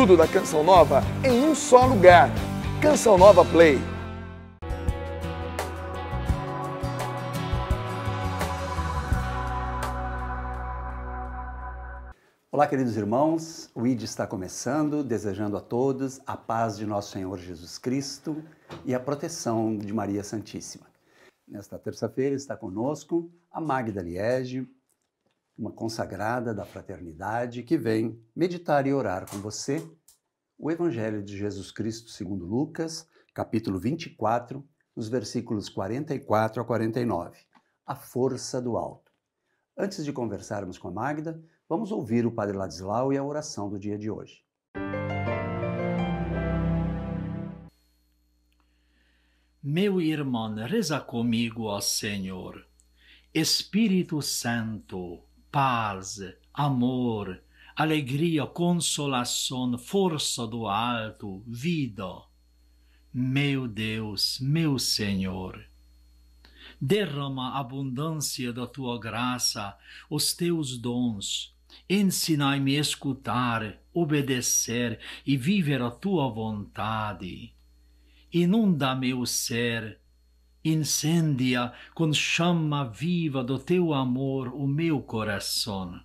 tudo da Canção Nova em um só lugar. Canção Nova Play. Olá, queridos irmãos. O ID está começando, desejando a todos a paz de nosso Senhor Jesus Cristo e a proteção de Maria Santíssima. Nesta terça-feira está conosco a Magda Liege, uma consagrada da fraternidade que vem meditar e orar com você o Evangelho de Jesus Cristo segundo Lucas, capítulo 24, nos versículos 44 a 49. A força do alto. Antes de conversarmos com a Magda, vamos ouvir o Padre Ladislau e a oração do dia de hoje. Meu irmão, reza comigo, ó Senhor. Espírito Santo, paz, amor, alegria, consolação, força do alto, vida. Meu Deus, meu Senhor, derrama abundância da tua graça, os teus dons, ensinai-me a escutar, obedecer e viver a tua vontade. Inunda meu ser incendia com chama viva do teu amor o meu coração.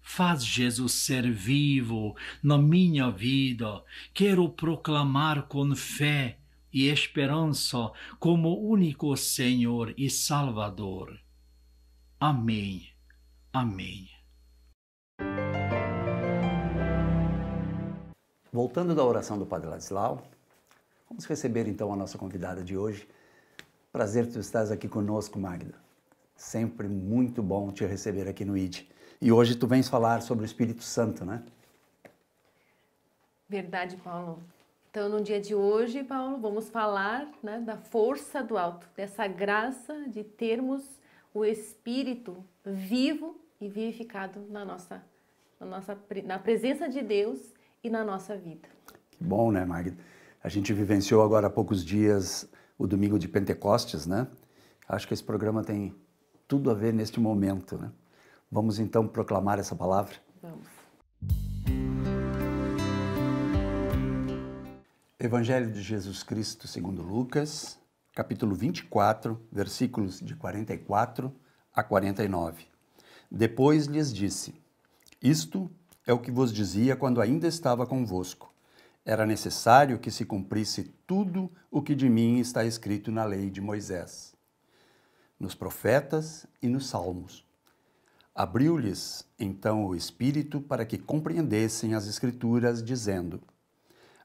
Faz Jesus ser vivo na minha vida. Quero proclamar com fé e esperança como único Senhor e Salvador. Amém. Amém. Voltando da oração do Padre Ladislau, vamos receber então a nossa convidada de hoje, Prazer tu estás aqui conosco, Magda. Sempre muito bom te receber aqui no ID. E hoje tu vens falar sobre o Espírito Santo, né? Verdade, Paulo. Então, no dia de hoje, Paulo, vamos falar né, da força do alto, dessa graça de termos o Espírito vivo e vivificado na nossa, na nossa na presença de Deus e na nossa vida. Que bom, né, Magda? A gente vivenciou agora há poucos dias o domingo de Pentecostes, né? Acho que esse programa tem tudo a ver neste momento, né? Vamos então proclamar essa palavra? Vamos. Evangelho de Jesus Cristo segundo Lucas, capítulo 24, versículos de 44 a 49. Depois lhes disse: Isto é o que vos dizia quando ainda estava convosco era necessário que se cumprisse tudo o que de mim está escrito na lei de Moisés, nos profetas e nos salmos. Abriu-lhes então o espírito para que compreendessem as Escrituras, dizendo: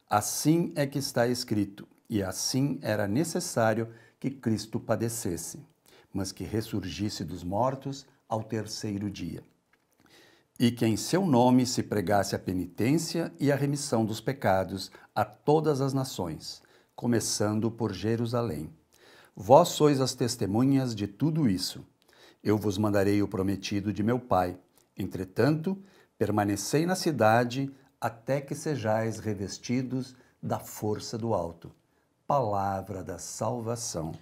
Assim é que está escrito, e assim era necessário que Cristo padecesse, mas que ressurgisse dos mortos ao terceiro dia e que em seu nome se pregasse a penitência e a remissão dos pecados a todas as nações, começando por Jerusalém. Vós sois as testemunhas de tudo isso. Eu vos mandarei o prometido de meu Pai. Entretanto, permanecei na cidade até que sejais revestidos da força do alto. Palavra da salvação.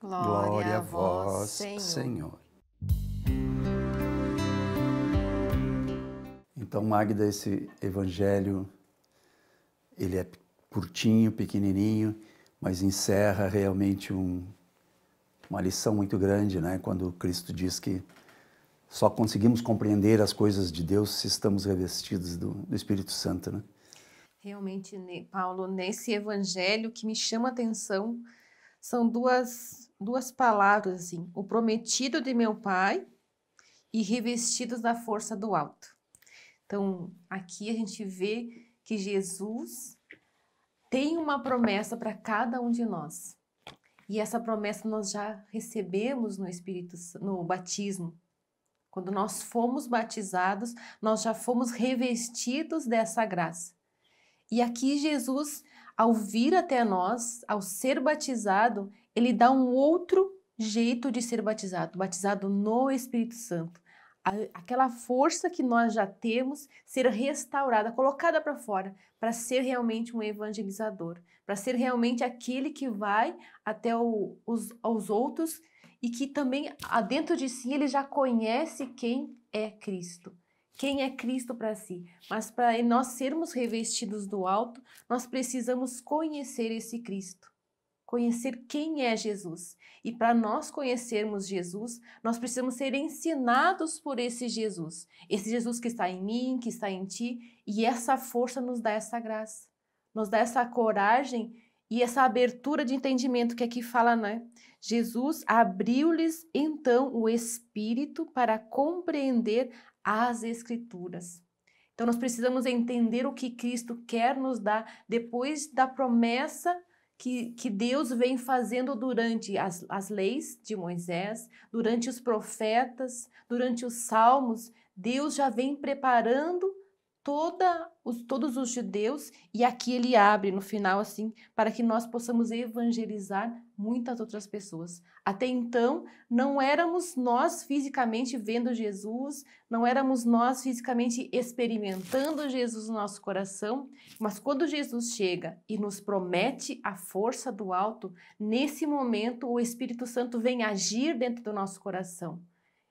Glória, Glória a vós, Senhor. Senhor. Então, Magda, esse evangelho, ele é curtinho, pequenininho, mas encerra realmente um, uma lição muito grande, né? Quando Cristo diz que só conseguimos compreender as coisas de Deus se estamos revestidos do, do Espírito Santo, né? Realmente, Paulo, nesse evangelho que me chama a atenção são duas, duas palavras assim: o prometido de meu Pai e revestidos da força do alto. Então, aqui a gente vê que Jesus tem uma promessa para cada um de nós. E essa promessa nós já recebemos no Espírito no batismo. Quando nós fomos batizados, nós já fomos revestidos dessa graça. E aqui Jesus, ao vir até nós, ao ser batizado, ele dá um outro jeito de ser batizado, batizado no Espírito Santo a, aquela força que nós já temos ser restaurada, colocada para fora, para ser realmente um evangelizador, para ser realmente aquele que vai até o, os, aos outros e que também ah, dentro de si ele já conhece quem é Cristo. Quem é Cristo para si. Mas para nós sermos revestidos do alto, nós precisamos conhecer esse Cristo conhecer quem é Jesus. E para nós conhecermos Jesus, nós precisamos ser ensinados por esse Jesus. Esse Jesus que está em mim, que está em ti, e essa força nos dá essa graça, nos dá essa coragem e essa abertura de entendimento que aqui fala, né? Jesus abriu-lhes então o espírito para compreender as escrituras. Então nós precisamos entender o que Cristo quer nos dar depois da promessa que, que Deus vem fazendo durante as, as leis de Moisés, durante os profetas, durante os salmos, Deus já vem preparando toda os, todos os judeus e aqui ele abre no final assim para que nós possamos evangelizar muitas outras pessoas. Até então, não éramos nós fisicamente vendo Jesus, não éramos nós fisicamente experimentando Jesus no nosso coração, mas quando Jesus chega e nos promete a força do alto, nesse momento o Espírito Santo vem agir dentro do nosso coração,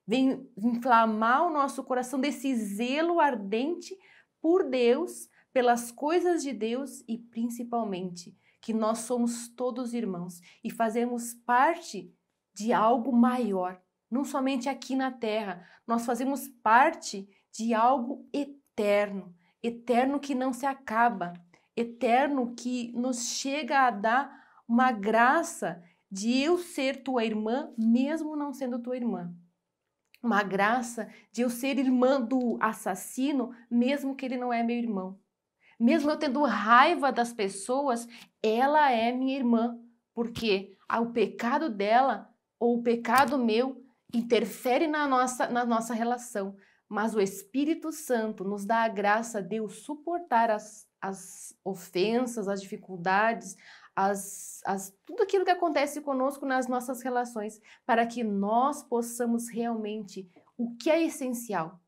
vem inflamar o nosso coração desse zelo ardente por Deus, pelas coisas de Deus e principalmente que nós somos todos irmãos e fazemos parte de algo maior, não somente aqui na terra, nós fazemos parte de algo eterno, eterno que não se acaba, eterno que nos chega a dar uma graça de eu ser tua irmã, mesmo não sendo tua irmã. Uma graça de eu ser irmã do assassino, mesmo que ele não é meu irmão. Mesmo eu tendo raiva das pessoas, ela é minha irmã, porque o pecado dela ou o pecado meu interfere na nossa, na nossa relação. Mas o Espírito Santo nos dá a graça de eu suportar as, as ofensas, as dificuldades, as, as, tudo aquilo que acontece conosco nas nossas relações, para que nós possamos realmente o que é essencial,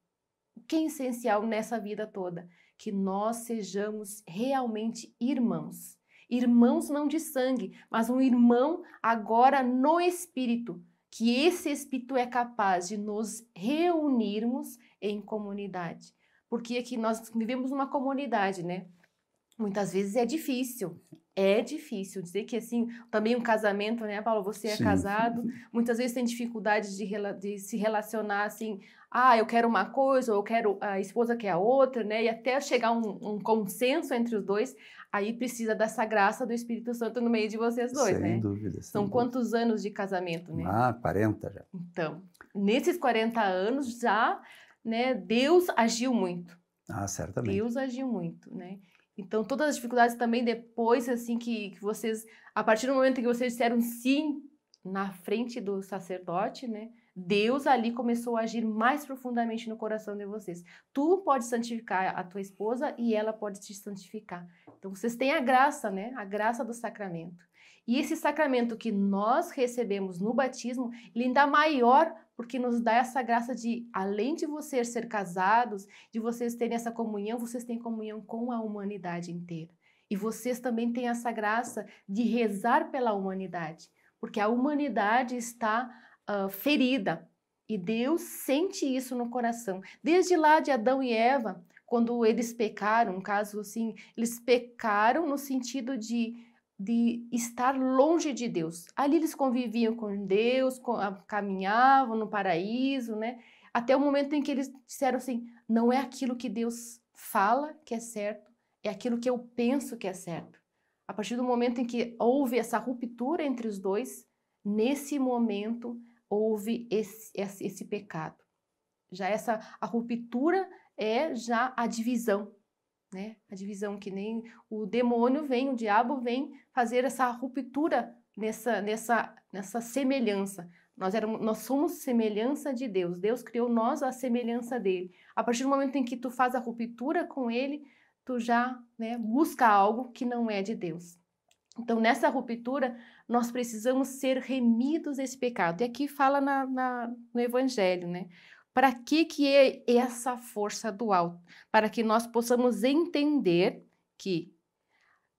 o que é essencial nessa vida toda que nós sejamos realmente irmãos. Irmãos não de sangue, mas um irmão agora no espírito, que esse espírito é capaz de nos reunirmos em comunidade. Porque aqui nós vivemos uma comunidade, né? Muitas vezes é difícil, é difícil dizer que assim, também um casamento, né, Paulo? Você é Sim. casado, muitas vezes tem dificuldade de, de se relacionar assim, ah, eu quero uma coisa, ou eu quero a esposa quer a outra, né? E até chegar um, um consenso entre os dois, aí precisa dessa graça do Espírito Santo no meio de vocês dois, sem né? Sem dúvida. São quantos anos de casamento, né? Ah, 40 já. Então, nesses 40 anos já, né, Deus agiu muito. Ah, certamente. Deus agiu muito, né? Então, todas as dificuldades também depois, assim, que, que vocês, a partir do momento que vocês disseram sim na frente do sacerdote, né? Deus ali começou a agir mais profundamente no coração de vocês. Tu pode santificar a tua esposa e ela pode te santificar. Então vocês têm a graça, né? A graça do sacramento. E esse sacramento que nós recebemos no batismo, ele ainda é maior porque nos dá essa graça de, além de vocês ser casados, de vocês terem essa comunhão, vocês têm comunhão com a humanidade inteira. E vocês também têm essa graça de rezar pela humanidade, porque a humanidade está uh, ferida. E Deus sente isso no coração. Desde lá de Adão e Eva, quando eles pecaram, um caso assim, eles pecaram no sentido de de estar longe de Deus. Ali eles conviviam com Deus, ah, caminhavam no paraíso, né? Até o momento em que eles disseram assim: não é aquilo que Deus fala que é certo, é aquilo que eu penso que é certo. A partir do momento em que houve essa ruptura entre os dois, nesse momento houve esse, esse, esse pecado. Já essa a ruptura é já a divisão né? A divisão que nem o demônio vem, o diabo vem fazer essa ruptura nessa nessa nessa semelhança. Nós éramos, nós somos semelhança de Deus. Deus criou nós à semelhança dele. A partir do momento em que tu faz a ruptura com ele, tu já, né, busca algo que não é de Deus. Então, nessa ruptura, nós precisamos ser remidos desse pecado. E aqui fala na, na, no Evangelho, né? Para que, que é essa força do alto? Para que nós possamos entender que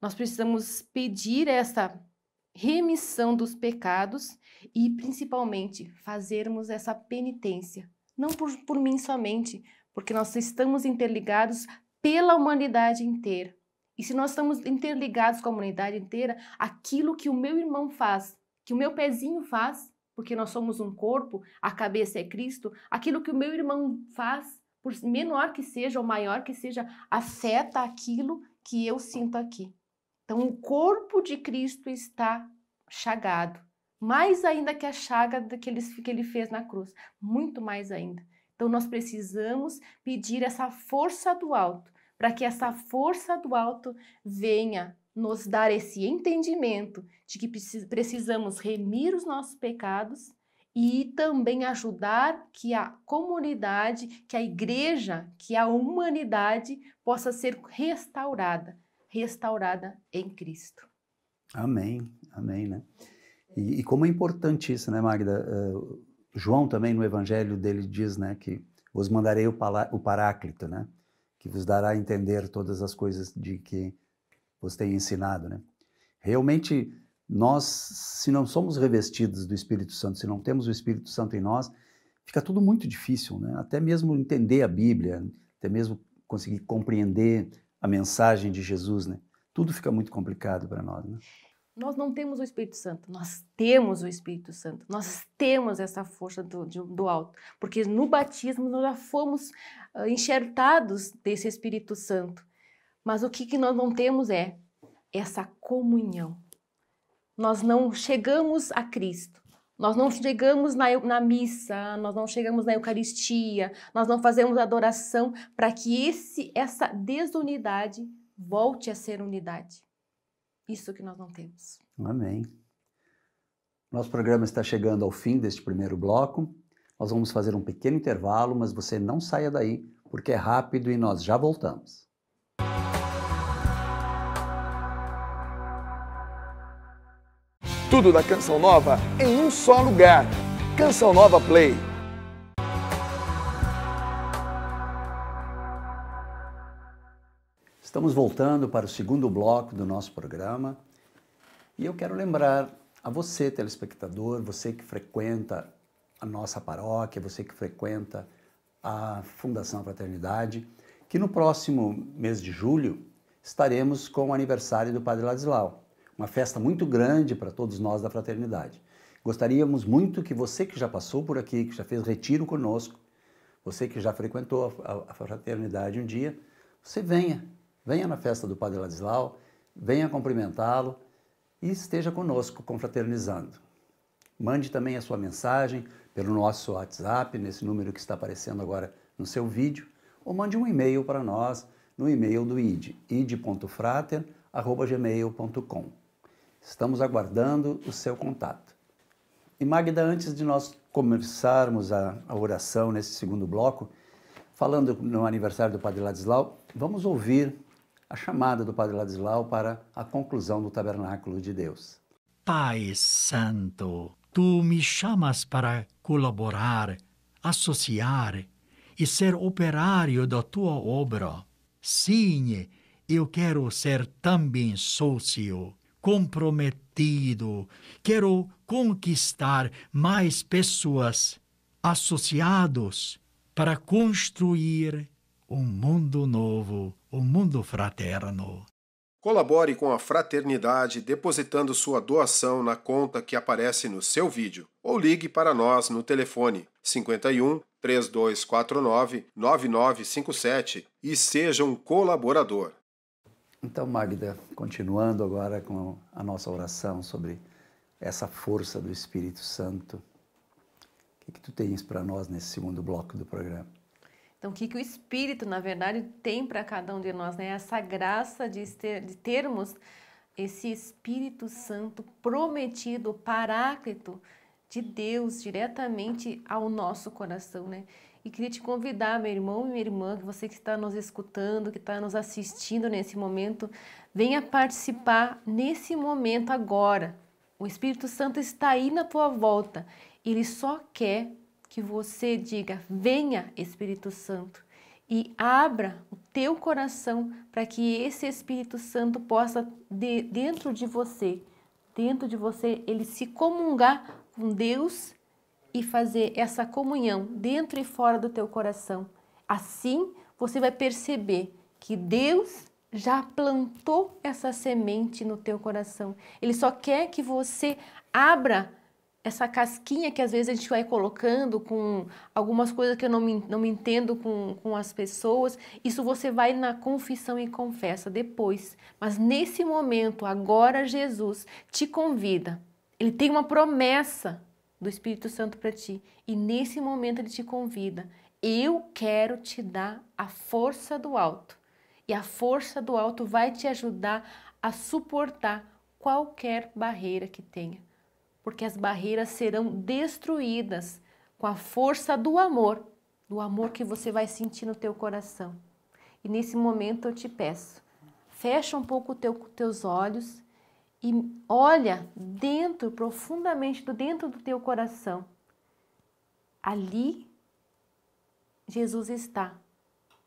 nós precisamos pedir essa remissão dos pecados e, principalmente, fazermos essa penitência. Não por, por mim somente, porque nós estamos interligados pela humanidade inteira. E se nós estamos interligados com a humanidade inteira, aquilo que o meu irmão faz, que o meu pezinho faz, porque nós somos um corpo, a cabeça é Cristo, aquilo que o meu irmão faz, por menor que seja ou maior que seja, afeta aquilo que eu sinto aqui. Então, o corpo de Cristo está chagado, mais ainda que a chaga que ele, que ele fez na cruz, muito mais ainda. Então, nós precisamos pedir essa força do alto, para que essa força do alto venha nos dar esse entendimento de que precisamos remir os nossos pecados e também ajudar que a comunidade, que a igreja, que a humanidade possa ser restaurada, restaurada em Cristo. Amém, amém, né? E, e como é importante isso, né, Magda? Uh, João também no Evangelho dele diz, né, que vos mandarei o, o Paráclito, né, que vos dará a entender todas as coisas de que vos tem ensinado, né? Realmente, nós, se não somos revestidos do Espírito Santo, se não temos o Espírito Santo em nós, fica tudo muito difícil, né? Até mesmo entender a Bíblia, até mesmo conseguir compreender a mensagem de Jesus, né? Tudo fica muito complicado para nós, né? Nós não temos o Espírito Santo, nós temos o Espírito Santo, nós temos essa força do, do alto, porque no batismo nós já fomos ah, enxertados desse Espírito Santo. Mas o que, que nós não temos é essa comunhão. Nós não chegamos a Cristo, nós não chegamos na, na missa, nós não chegamos na Eucaristia, nós não fazemos adoração para que esse, essa desunidade volte a ser unidade. Isso que nós não temos. Amém. Nosso programa está chegando ao fim deste primeiro bloco. Nós vamos fazer um pequeno intervalo, mas você não saia daí, porque é rápido e nós já voltamos. Tudo da Canção Nova em um só lugar. Canção Nova Play. Estamos voltando para o segundo bloco do nosso programa e eu quero lembrar a você, telespectador, você que frequenta a nossa paróquia, você que frequenta a Fundação Fraternidade, que no próximo mês de julho estaremos com o aniversário do Padre Ladislau uma festa muito grande para todos nós da fraternidade. Gostaríamos muito que você que já passou por aqui, que já fez retiro conosco, você que já frequentou a, fraternidade um dia, você venha, venha na festa do Padre Ladislau, venha cumprimentá-lo e esteja conosco confraternizando. Mande também a sua mensagem pelo nosso WhatsApp, nesse número que está aparecendo agora no seu vídeo, ou mande um e-mail para nós no e-mail do ID, id.frater.gmail.com. Estamos aguardando o seu contato. E Magda, antes de nós começarmos a, a oração nesse segundo bloco, falando no aniversário do Padre Ladislau, vamos ouvir a chamada do Padre Ladislau para a conclusão do Tabernáculo de Deus. Pai Santo, tu me chamas para colaborar, associar e ser operário da tua obra. Sim, eu quero ser também sócio comprometido. Quero conquistar mais pessoas, associados, para construir um mundo novo, um mundo fraterno. Colabore com a Fraternidade depositando sua doação na conta que aparece no seu vídeo ou ligue para nós no telefone 51 3249 9957 e seja um colaborador. Então, Magda, continuando agora com a nossa oração sobre essa força do Espírito Santo, o que, que tu tens para nós nesse segundo bloco do programa? Então, o que, que o Espírito, na verdade, tem para cada um de nós, né? Essa graça de, ter, de termos esse Espírito Santo prometido, Paráclito de Deus diretamente ao nosso coração, né? E queria te convidar, meu irmão e minha irmã, que você que está nos escutando, que está nos assistindo nesse momento, venha participar nesse momento agora. O Espírito Santo está aí na tua volta. Ele só quer que você diga: Venha, Espírito Santo, e abra o teu coração para que esse Espírito Santo possa, de, dentro de você, dentro de você, ele se comungar com Deus e fazer essa comunhão dentro e fora do teu coração. Assim, você vai perceber que Deus já plantou essa semente no teu coração. Ele só quer que você abra essa casquinha que às vezes a gente vai colocando com algumas coisas que eu não me, não me entendo com, com as pessoas. Isso você vai na confissão e confessa depois. Mas nesse momento, agora Jesus te convida. Ele tem uma promessa do Espírito Santo para ti. E nesse momento ele te convida: eu quero te dar a força do alto. E a força do alto vai te ajudar a suportar qualquer barreira que tenha, porque as barreiras serão destruídas com a força do amor, do amor que você vai sentir no teu coração. E nesse momento eu te peço, fecha um pouco teu, teus olhos e olha dentro, profundamente do dentro do teu coração. Ali Jesus está.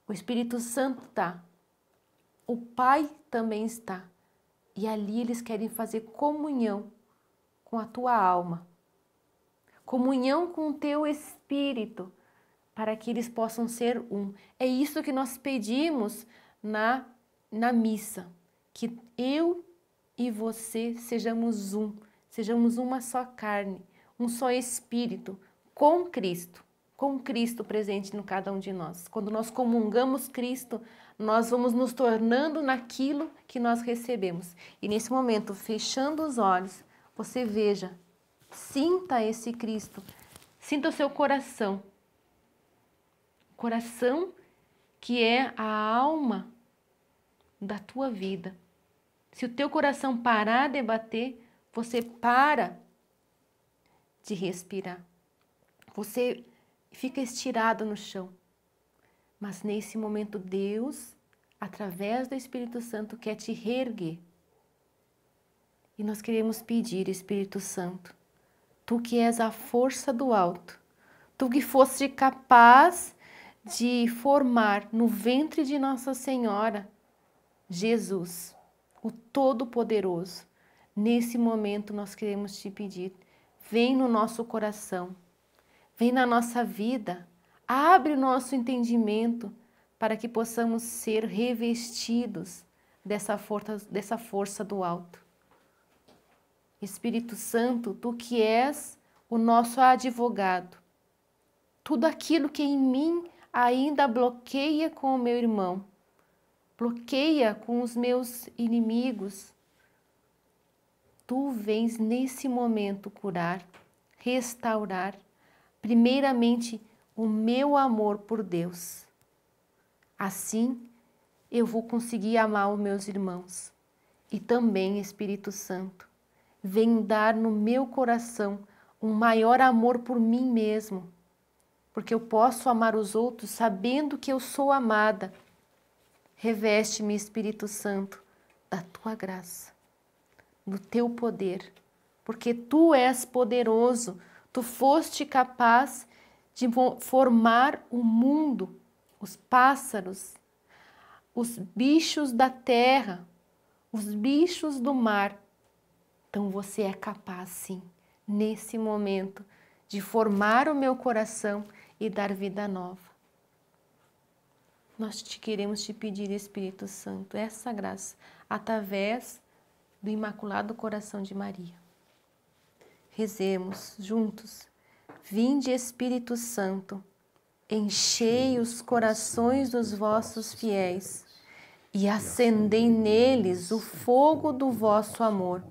O Espírito Santo está. O Pai também está. E ali eles querem fazer comunhão com a tua alma. Comunhão com o teu espírito, para que eles possam ser um. É isso que nós pedimos na na missa, que eu e você sejamos um, sejamos uma só carne, um só espírito, com Cristo, com Cristo presente no cada um de nós. Quando nós comungamos Cristo, nós vamos nos tornando naquilo que nós recebemos. E nesse momento, fechando os olhos, você veja, sinta esse Cristo, sinta o seu coração. Coração que é a alma da tua vida. Se o teu coração parar de bater, você para de respirar. Você fica estirado no chão. Mas nesse momento, Deus, através do Espírito Santo, quer te reerguer. E nós queremos pedir, Espírito Santo, tu que és a força do alto, tu que foste capaz de formar no ventre de Nossa Senhora Jesus o Todo-Poderoso. Nesse momento nós queremos te pedir: vem no nosso coração, vem na nossa vida, abre o nosso entendimento para que possamos ser revestidos dessa força, dessa força do alto. Espírito Santo, tu que és o nosso advogado, tudo aquilo que em mim ainda bloqueia com o meu irmão, bloqueia com os meus inimigos. Tu vens nesse momento curar, restaurar, primeiramente, o meu amor por Deus. Assim, eu vou conseguir amar os meus irmãos. E também, Espírito Santo, vem dar no meu coração um maior amor por mim mesmo, porque eu posso amar os outros sabendo que eu sou amada Reveste-me, Espírito Santo, da tua graça, do teu poder, porque tu és poderoso, tu foste capaz de formar o mundo, os pássaros, os bichos da terra, os bichos do mar. Então você é capaz, sim, nesse momento, de formar o meu coração e dar vida nova nós te queremos te pedir, Espírito Santo, essa graça através do Imaculado Coração de Maria. Rezemos juntos. Vinde, Espírito Santo, enchei os corações dos vossos fiéis e acendei neles o fogo do vosso amor.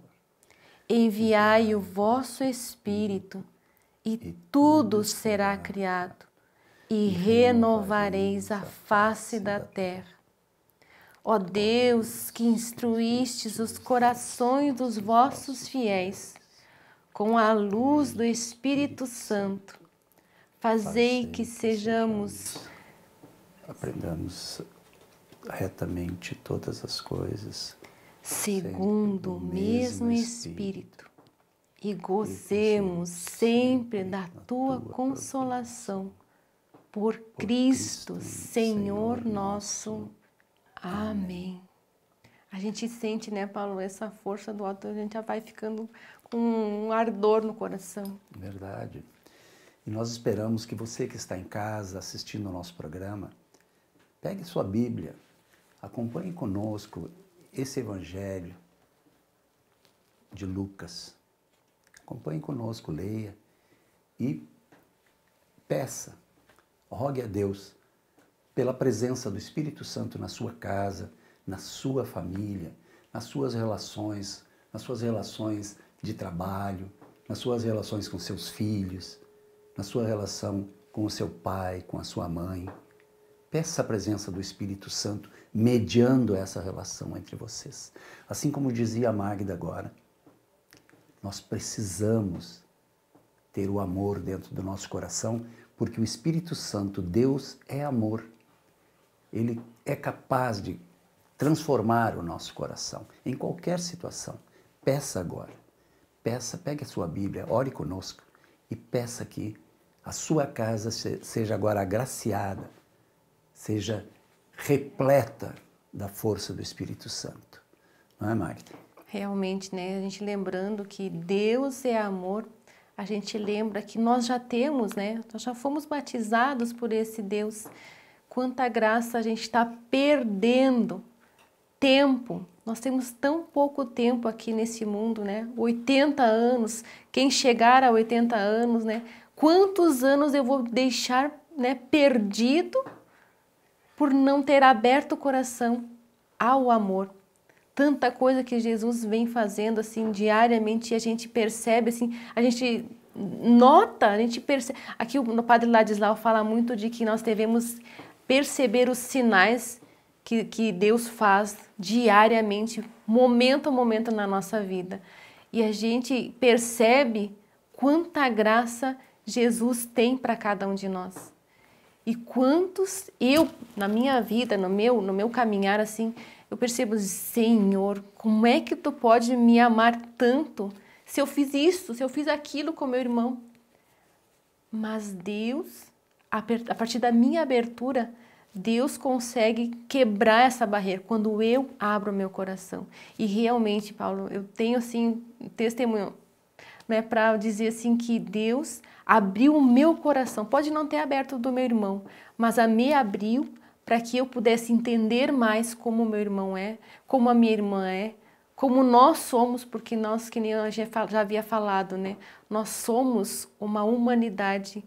Enviai o vosso Espírito e tudo será criado e renovareis a face da terra. Ó Deus, que instruístes os corações dos vossos fiéis com a luz do Espírito Santo, fazei que sejamos aprendamos retamente todas as coisas segundo o mesmo Espírito e gozemos sempre da tua consolação por, Cristo, Senhor, Senhor nosso. Amém. A gente sente, né, Paulo, essa força do alto, a gente já vai ficando com um ardor no coração. Verdade. E nós esperamos que você que está em casa assistindo ao nosso programa, pegue sua Bíblia, acompanhe conosco esse Evangelho de Lucas. Acompanhe conosco, leia e peça rogue a Deus pela presença do Espírito Santo na sua casa, na sua família, nas suas relações, nas suas relações de trabalho, nas suas relações com seus filhos, na sua relação com o seu pai, com a sua mãe. Peça a presença do Espírito Santo mediando essa relação entre vocês. Assim como dizia a Magda agora, nós precisamos ter o amor dentro do nosso coração porque o Espírito Santo, Deus, é amor. Ele é capaz de transformar o nosso coração em qualquer situação. Peça agora. Peça, pegue a sua Bíblia, ore conosco e peça que a sua casa seja agora agraciada, seja repleta da força do Espírito Santo. Não é, Magda? Realmente, né? A gente lembrando que Deus é amor a gente lembra que nós já temos, né? Nós já fomos batizados por esse Deus. Quanta graça a gente está perdendo tempo. Nós temos tão pouco tempo aqui nesse mundo, né? 80 anos. Quem chegar a 80 anos, né? Quantos anos eu vou deixar, né, perdido por não ter aberto o coração ao amor? tanta coisa que Jesus vem fazendo assim diariamente e a gente percebe assim, a gente nota, a gente percebe. Aqui o Padre Ladislau fala muito de que nós devemos perceber os sinais que, que Deus faz diariamente, momento a momento na nossa vida. E a gente percebe quanta graça Jesus tem para cada um de nós. E quantos eu, na minha vida, no meu, no meu caminhar assim, eu percebo, Senhor, como é que tu pode me amar tanto se eu fiz isso, se eu fiz aquilo com meu irmão? Mas Deus, a partir da minha abertura, Deus consegue quebrar essa barreira quando eu abro meu coração. E realmente, Paulo, eu tenho assim testemunho né, para dizer assim que Deus abriu o meu coração. Pode não ter aberto do meu irmão, mas a me abriu para que eu pudesse entender mais como meu irmão é, como a minha irmã é, como nós somos, porque nós, que nem a gente já havia falado, né? Nós somos uma humanidade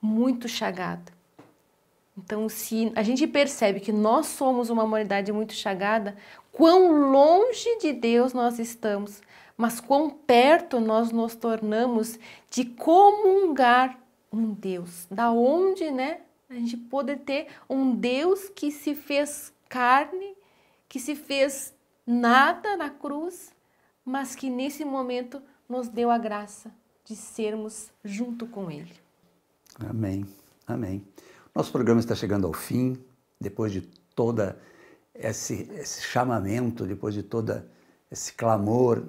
muito chagada. Então, se a gente percebe que nós somos uma humanidade muito chagada, quão longe de Deus nós estamos, mas quão perto nós nos tornamos de comungar um Deus, da onde, né, a gente poder ter um Deus que se fez carne, que se fez nada na cruz, mas que nesse momento nos deu a graça de sermos junto com Ele. Amém, amém. Nosso programa está chegando ao fim, depois de toda esse, esse chamamento, depois de todo esse clamor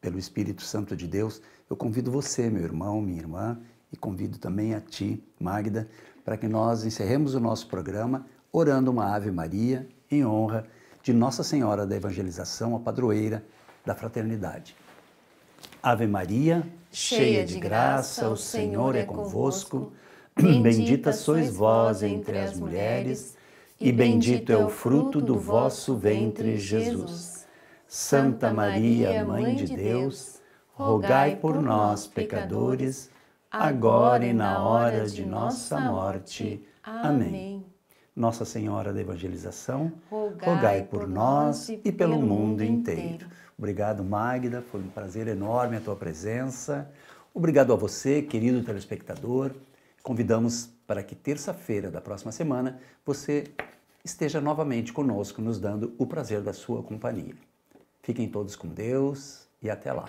pelo Espírito Santo de Deus, eu convido você, meu irmão, minha irmã, e convido também a ti, Magda, para que nós encerremos o nosso programa orando uma Ave Maria em honra de Nossa Senhora da Evangelização, a padroeira da fraternidade. Ave Maria, cheia de graça, o Senhor é convosco. Bendita sois vós entre as mulheres, e bendito é, é o fruto do vosso ventre, Jesus. Santa Maria, Mãe de Deus, rogai por nós, pecadores, agora e na hora de nossa morte. Amém. Nossa Senhora da Evangelização, rogai, por nós e pelo mundo inteiro. Obrigado, Magda, foi um prazer enorme a tua presença. Obrigado a você, querido telespectador. Convidamos para que terça-feira da próxima semana você esteja novamente conosco, nos dando o prazer da sua companhia. Fiquem todos com Deus e até lá.